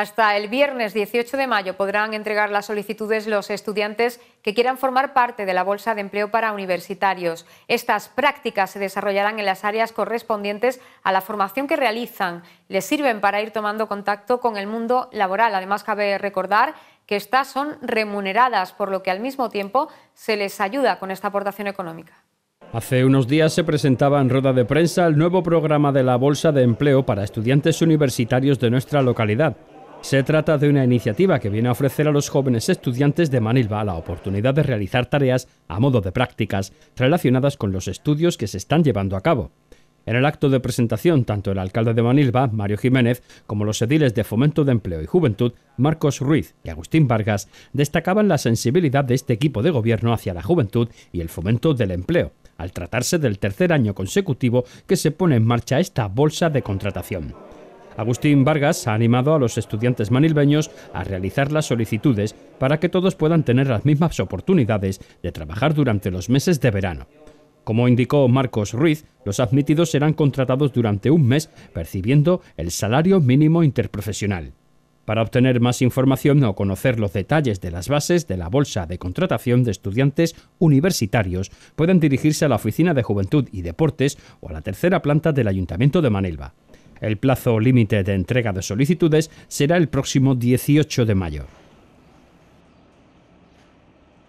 Hasta el viernes 18 de mayo podrán entregar las solicitudes los estudiantes que quieran formar parte de la Bolsa de Empleo para Universitarios. Estas prácticas se desarrollarán en las áreas correspondientes a la formación que realizan. Les sirven para ir tomando contacto con el mundo laboral. Además, cabe recordar que estas son remuneradas, por lo que al mismo tiempo se les ayuda con esta aportación económica. Hace unos días se presentaba en rueda de prensa el nuevo programa de la Bolsa de Empleo para estudiantes universitarios de nuestra localidad. Se trata de una iniciativa que viene a ofrecer a los jóvenes estudiantes de Manilva la oportunidad de realizar tareas a modo de prácticas relacionadas con los estudios que se están llevando a cabo. En el acto de presentación, tanto el alcalde de Manilva, Mario Jiménez, como los ediles de Fomento de Empleo y Juventud, Marcos Ruiz y Agustín Vargas, destacaban la sensibilidad de este equipo de gobierno hacia la juventud y el fomento del empleo, al tratarse del tercer año consecutivo que se pone en marcha esta bolsa de contratación. Agustín Vargas ha animado a los estudiantes manilbeños a realizar las solicitudes para que todos puedan tener las mismas oportunidades de trabajar durante los meses de verano. Como indicó Marcos Ruiz, los admitidos serán contratados durante un mes percibiendo el salario mínimo interprofesional. Para obtener más información o conocer los detalles de las bases de la Bolsa de Contratación de Estudiantes Universitarios, pueden dirigirse a la Oficina de Juventud y Deportes o a la tercera planta del Ayuntamiento de Manilva. El plazo límite de entrega de solicitudes será el próximo 18 de mayo.